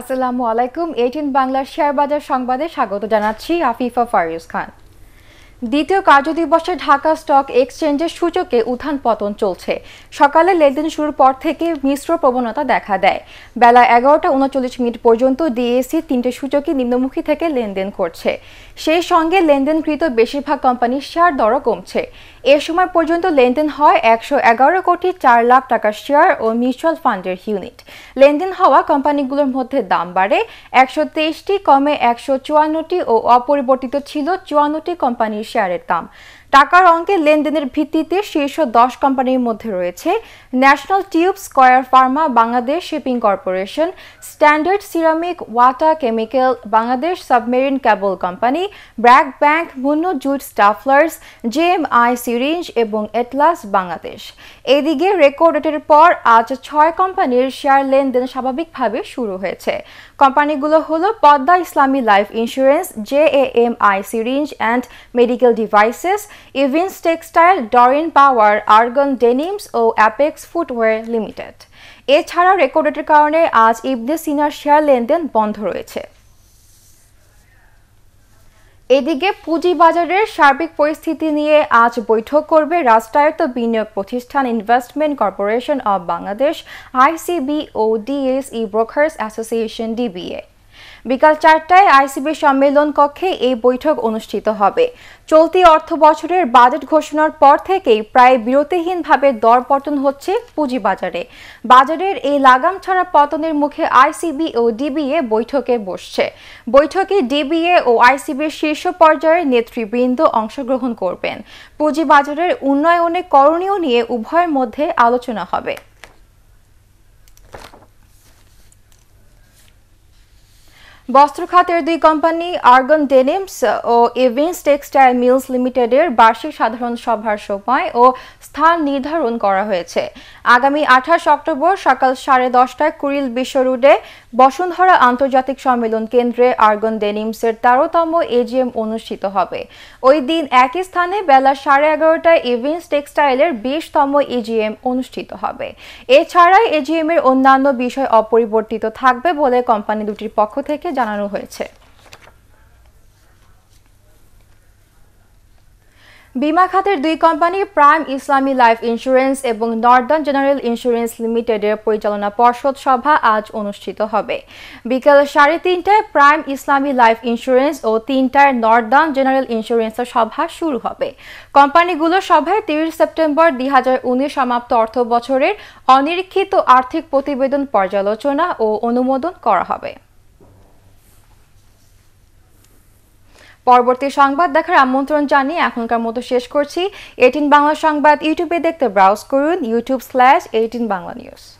আসসালামু আলাইকুম এইটিন বাংলার শেয়ার বাজার সংবাদে স্বাগত জানাচ্ছি আফিফা ফারিউজ খান দ্বিতীয় কার্যদিবসে ঢাকা স্টক এক্সচেঞ্জের সূচকে উত্থান পতন চলছে সকালে লেনদেন শুরুর পর থেকে মিশ্র প্রবণতা দেখা দেয় বেলা এগারোটা উনচল্লিশ মিনিট পর্যন্ত ডিএসসি তিনটে সূচকই নিম্নমুখী থেকে লেনদেন করছে সেই সঙ্গে লেনদেনকৃত বেশিরভাগ কোম্পানির শেয়ার দরও কমছে এ সময় পর্যন্ত লেনদেন হয় একশো এগারো কোটি চার লাখ টাকার শেয়ার ও মিউচুয়াল ফান্ডের ইউনিট লেনদেন হওয়া কোম্পানিগুলোর মধ্যে দাম বাড়ে একশো তেইশটি কমে একশো চুয়ান্নটি ও অপরিবর্তিত ছিল চুয়ান্নটি কোম্পানির share it come টাকার অঙ্কে লেনদেনের ভিত্তিতে শীর্ষ দশ কোম্পানির মধ্যে রয়েছে national tube square pharma Bangladesh shipping corporation standard ceramic water chemical Bangladesh submarine cable company BRAC bank Monno jute stafflers J M I syringe এবং এটলাস বাংলাদেশ এদিকে রেকর্ড পর আজ ছয় কোম্পানির শেয়ার লেনদেন স্বাভাবিকভাবে শুরু হয়েছে কোম্পানিগুলো হলো Padma Islami life insurance J A M I syringe and medical devices Evince textile Doreen power Argon denims ও অ্যাপেক্স ফুটওয়্যার লিমিটেড এছাড়া রেকর্ডের কারণে আজ ইবনে সিনার শেয়ার লেনদেন বন্ধ রয়েছে এদিকে পুঁজিবাজারের সার্বিক পরিস্থিতি নিয়ে আজ বৈঠক করবে রাষ্ট্রায়ত্ত বিনিয়োগ প্রতিষ্ঠান investment corporation of Bangladesh ICB ও ডিএসই ব্রোকার্স অ্যাসোসিয়েশন ডিবিএ বিকাল চারটায় আইসিবি সম্মেলন কক্ষে এই বৈঠক অনুষ্ঠিত হবে চলতি অর্থ বছরের বাজেট ঘোষণার পর থেকেই প্রায় বিরতিহীনভাবে দরপতন হচ্ছে পুঁজিবাজারে বাজারের এই লাগাম ছাড়া পতনের মুখে আইসিবি ও ডিবিএ বৈঠকে বসছে বৈঠকে ডিবিএ ও আইসিবির শীর্ষ পর্যায়ের নেতৃবৃন্দ অংশগ্রহণ করবেন পুঁজিবাজারের উন্নয়নে করণীয় নিয়ে উভয়ের মধ্যে আলোচনা হবে বস্ত্র খাতের দুই কোম্পানি আর্গন ডেনিমস ও ইভিন্স টেক্সটাইল মিলস লিমিটেডের বার্ষিক সাধারণ সভার সময় ও স্থান নির্ধারণ করা হয়েছে আগামী আঠাশ অক্টোবর সকাল সাড়ে দশটায় কুড়িল বিশ্ব রোডে বসুন্ধরা আন্তর্জাতিক সম্মেলন কেন্দ্রে আর্গন ডেনিমসের তেরোতম এজিএম অনুষ্ঠিত হবে ওই দিন একই স্থানে বেলা সাড়ে এগারোটায় ইভিন্স টেক্সটাইলের বিশতম এজিএম অনুষ্ঠিত হবে এছাড়া এজিএম এর অন্যান্য বিষয় অপরিবর্তিত থাকবে বলে কোম্পানি দুটির পক্ষ থেকে জানানো হয়েছে বিমা খাতের দুই কোম্পানি প্রাইম ইসলামী লাইফ ইন্স্যুরেন্স এবং নর্দার্ন জেনারেল ইন্স্যুরেন্স লিমিটেডের পরিচালনা পর্ষদ সভা আজ অনুষ্ঠিত হবে বিকেল সাড়ে তিনটায় প্রাইম ইসলামী লাইফ ইন্স্যুরেন্স ও তিনটায় নর্দার্ন জেনারেল ইন্স্যুরেন্সের সভা শুরু হবে কোম্পানিগুলোর সভায় তিরিশ সেপ্টেম্বর দুই সমাপ্ত অর্থ বছরের অনিরীক্ষিত আর্থিক প্রতিবেদন পর্যালোচনা ও অনুমোদন করা হবে পরবর্তী সংবাদ দেখার আমন্ত্রণ জানিয়ে এখনকার মতো শেষ করছি এইটিন বাংলা সংবাদ ইউটিউবে দেখতে ব্রাউজ করুন YouTube slash eighteen Bangla news